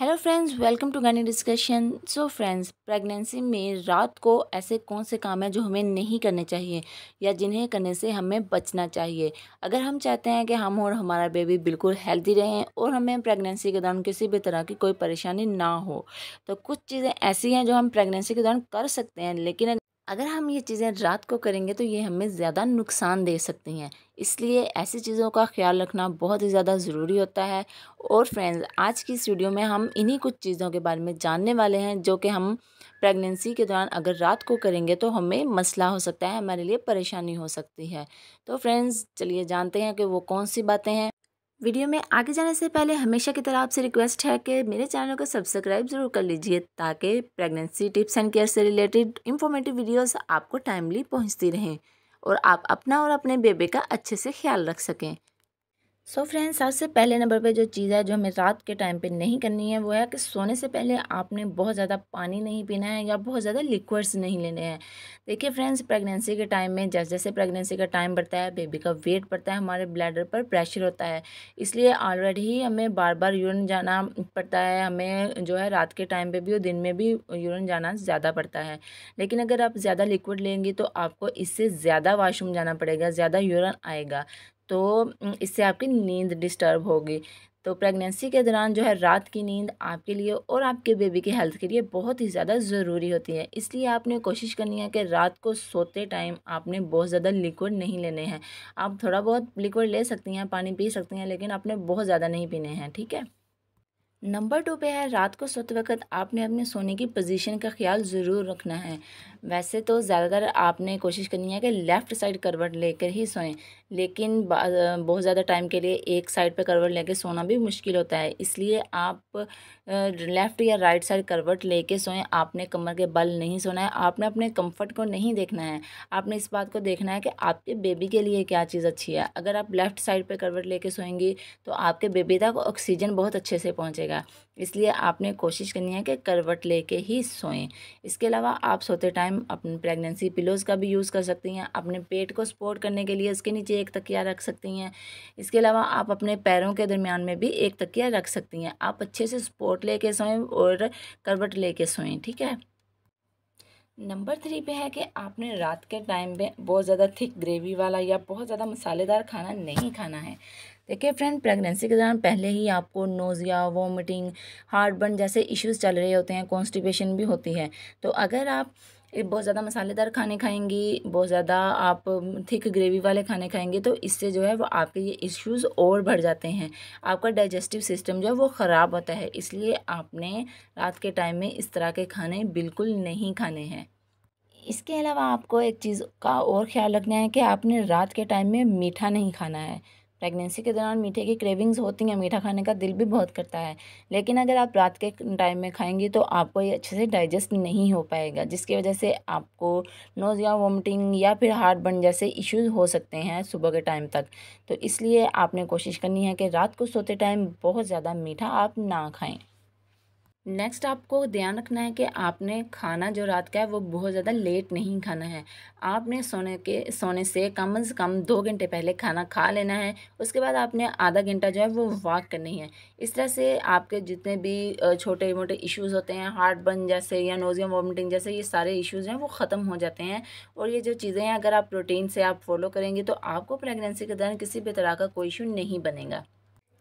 hello friends welcome to गानी discussion so friends pregnancy में रात को ऐसे कौन से काम हैं जो हमें नहीं करने चाहिए या जिन्हें करने से हमें बचना चाहिए अगर हम चाहते हैं कि हम और हमारा बेबी बिल्कुल हेल्दी रहें और हमें प्रेगनेंसी के दौरान किसी भी तरह की कोई परेशानी ना हो तो कुछ चीज़ें ऐसी हैं जो हम प्रेगनेंसी के दौरान कर सकते हैं लेकिन अगर हम ये चीज़ें रात को करेंगे तो ये हमें ज़्यादा नुकसान दे सकती हैं इसलिए ऐसी चीज़ों का ख्याल रखना बहुत ही ज़्यादा ज़रूरी होता है और फ्रेंड्स आज की इस वीडियो में हम इन्हीं कुछ चीज़ों के बारे में जानने वाले हैं जो कि हम प्रेगनेंसी के दौरान अगर रात को करेंगे तो हमें मसला हो सकता है हमारे लिए परेशानी हो सकती है तो फ्रेंड्स चलिए जानते हैं कि वो कौन सी बातें हैं वीडियो में आगे जाने से पहले हमेशा की तरह आपसे रिक्वेस्ट है कि मेरे चैनल को सब्सक्राइब जरूर कर लीजिए ताकि प्रेगनेंसी टिप्स एंड केयर से रिलेटेड इन्फॉर्मेटिव वीडियोस आपको टाइमली पहुंचती रहें और आप अपना और अपने बेबे का अच्छे से ख्याल रख सकें सो फ्रेंड्स सबसे पहले नंबर पे जो चीज़ है जो हमें रात के टाइम पे नहीं करनी है वो है कि सोने से पहले आपने बहुत ज़्यादा पानी नहीं पीना है या बहुत ज़्यादा लिक्विड्स नहीं लेने हैं देखिए फ्रेंड्स प्रेगनेंसी के टाइम में जैसे जैसे प्रेगनेंसी का टाइम बढ़ता है बेबी का वेट बढ़ता है हमारे ब्लैडर पर प्रेशर होता है इसलिए ऑलरेडी ही हमें बार बार यूरन जाना पड़ता है हमें जो है रात के टाइम पर भी और दिन में भी यूरन जाना ज़्यादा पड़ता है लेकिन अगर आप ज़्यादा लिक्विड लेंगी तो आपको इससे ज़्यादा वाशरूम जाना पड़ेगा ज़्यादा यूरन आएगा तो इससे आपकी नींद डिस्टर्ब होगी तो प्रेगनेंसी के दौरान जो है रात की नींद आपके लिए और आपके बेबी की हेल्थ के लिए बहुत ही ज़्यादा ज़रूरी होती है इसलिए आपने कोशिश करनी है कि रात को सोते टाइम आपने बहुत ज़्यादा लिक्विड नहीं लेने हैं आप थोड़ा बहुत लिक्विड ले सकती हैं पानी पी सकती हैं लेकिन आपने बहुत ज़्यादा नहीं पीने हैं ठीक है नंबर टू पे है रात को सोते वक्त आपने अपने सोने की पोजीशन का ख्याल ज़रूर रखना है वैसे तो ज़्यादातर आपने कोशिश करनी है कि लेफ़्ट साइड करवट लेकर ही सोएं लेकिन बहुत ज़्यादा टाइम के लिए एक साइड पे करवट लेकर सोना भी मुश्किल होता है इसलिए आप लेफ़्ट या राइट साइड करवट लेके सोएं आपने कमर के बल नहीं सोना है आपने अपने कम्फर्ट को नहीं देखना है आपने इस बात को देखना है कि आपके बेबी के लिए क्या चीज़ अच्छी है अगर आप लेफ़्ट साइड पर करवट ले सोएंगी तो आपके बेबी तक ऑक्सीजन बहुत अच्छे से पहुँचेगा जाएगा इसलिए आपने कोशिश करनी है कि करवट लेके ही सोएं इसके अलावा आप सोते टाइम अपने प्रेगनेंसी पिलोज़ का भी यूज़ कर सकती हैं अपने पेट को सपोर्ट करने के लिए उसके नीचे एक तकिया रख सकती हैं इसके अलावा आप अपने पैरों के दरमियान में भी एक तकिया रख सकती हैं आप अच्छे से सपोर्ट लेके सोएं और करवट लेके सोएं ठीक है नंबर थ्री पे है कि आपने रात के टाइम में बहुत ज़्यादा थिक ग्रेवी वाला या बहुत ज़्यादा मसालेदार खाना नहीं खाना है देखिए फ्रेंड प्रेगनेंसी के दौरान पहले ही आपको नोज़िया वॉमिटिंग हार्ट बर्न जैसे इश्यूज चल रहे होते हैं कॉन्स्टिपेशन भी होती है तो अगर आप बहुत ज़्यादा मसालेदार खाने खाएंगी बहुत ज़्यादा आप थिक ग्रेवी वाले खाने खाएंगे तो इससे जो है वो आपके ये इश्यूज और बढ़ जाते हैं आपका डाइजेस्टिव सिस्टम जो है वो ख़राब होता है इसलिए आपने रात के टाइम में इस तरह के खाने बिल्कुल नहीं खाने हैं इसके अलावा आपको एक चीज़ का और ख्याल रखना है कि आपने रात के टाइम में मीठा नहीं खाना है प्रेगनेंसी के दौरान मीठे की क्रेविंग्स होती हैं मीठा खाने का दिल भी बहुत करता है लेकिन अगर आप रात के टाइम में खाएंगी तो आपको ये अच्छे से डाइजेस्ट नहीं हो पाएगा जिसकी वजह से आपको नोज़ या वोमिटिंग या फिर हार्ट बर्न जैसे इश्यूज हो सकते हैं सुबह के टाइम तक तो इसलिए आपने कोशिश करनी है कि रात को सोते टाइम बहुत ज़्यादा मीठा आप ना खाएँ नेक्स्ट आपको ध्यान रखना है कि आपने खाना जो रात का है वो बहुत ज़्यादा लेट नहीं खाना है आपने सोने के सोने से कम से कम दो घंटे पहले खाना खा लेना है उसके बाद आपने आधा घंटा जो है वो वॉक करनी है इस तरह से आपके जितने भी छोटे मोटे इश्यूज़ होते हैं हार्ट बर्न जैसे या नोजिया वॉमिटिंग जैसे ये सारे इशूज़ हैं वो ख़त्म हो जाते हैं और ये जो चीज़ें हैं अगर आप प्रोटीन से आप फॉलो करेंगे तो आपको प्रेगनेंसी के दौरान किसी भी तरह का कोई इशू नहीं बनेगा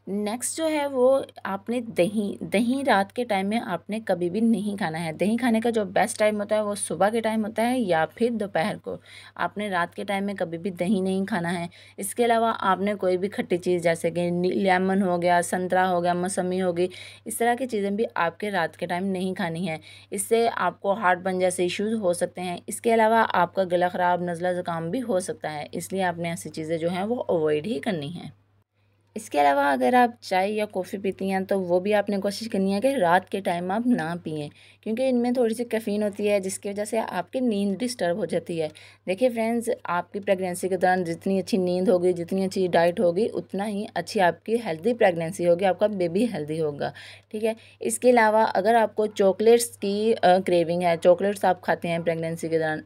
नेक्स्ट जो है वो आपने दही दही रात के टाइम में आपने कभी भी नहीं खाना है दही खाने का जो बेस्ट टाइम होता है वो सुबह के टाइम होता है या फिर दोपहर को आपने रात के टाइम में कभी भी दही नहीं खाना है इसके अलावा आपने कोई भी खट्टी चीज़ जैसे कि लेमन हो गया संतरा हो गया मौसमी होगी इस तरह की चीज़ें भी आपके रात के टाइम नहीं खानी है इससे आपको हार्ट बन जैसे इशूज़ हो सकते हैं इसके अलावा आपका गला ख़राब नज़ला ज़ुकाम भी हो सकता है इसलिए आपने ऐसी चीज़ें जो हैं वो अवॉइड ही करनी है इसके अलावा अगर आप चाय या कॉफ़ी पीती हैं तो वो भी आपने कोशिश करनी है कि रात के टाइम आप ना पिए क्योंकि इनमें थोड़ी सी कैफ़ीन होती है जिसकी वजह से आपकी नींद डिस्टर्ब हो जाती है देखिए फ्रेंड्स आपकी प्रेगनेंसी के दौरान जितनी अच्छी नींद होगी जितनी अच्छी डाइट होगी उतना ही अच्छी आपकी हेल्दी प्रेगनेंसी होगी आपका बेबी हेल्दी होगा ठीक है इसके अलावा अगर आपको चॉकलेट्स की क्रेविंग है चॉकलेट्स आप खाते हैं प्रेगनेंसी के दौरान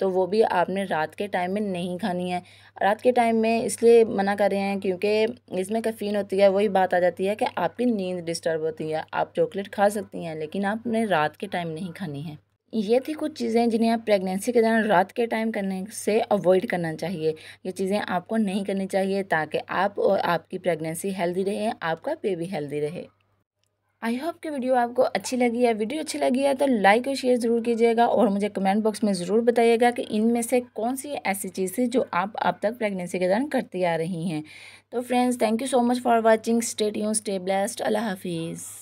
तो वो भी आपने रात के टाइम में नहीं खानी है रात के टाइम में इसलिए मना कर रहे हैं क्योंकि इसमें कैफ़ीन होती है वही बात आ जाती है कि आपकी नींद डिस्टर्ब होती है आप चॉकलेट खा सकती हैं लेकिन आपने रात के टाइम नहीं खानी है ये थी कुछ चीज़ें जिन्हें आप प्रेगनेंसी के दौरान रात के टाइम करने से अवॉइड करना चाहिए ये चीज़ें आपको नहीं करनी चाहिए ताकि आप और आपकी प्रेगनेंसी हेल्दी रहे आपका बेबी हेल्दी रहे आई होप कि वीडियो आपको अच्छी लगी है वीडियो अच्छी लगी है तो लाइक और शेयर ज़रूर कीजिएगा और मुझे कमेंट बॉक्स में ज़रूर बताइएगा कि इनमें से कौन सी ऐसी चीज़ें जो आप अब तक प्रेगनेंसी के दौरान करती आ रही हैं तो friends thank you so much for watching state you stay blessed Allah हाफिज़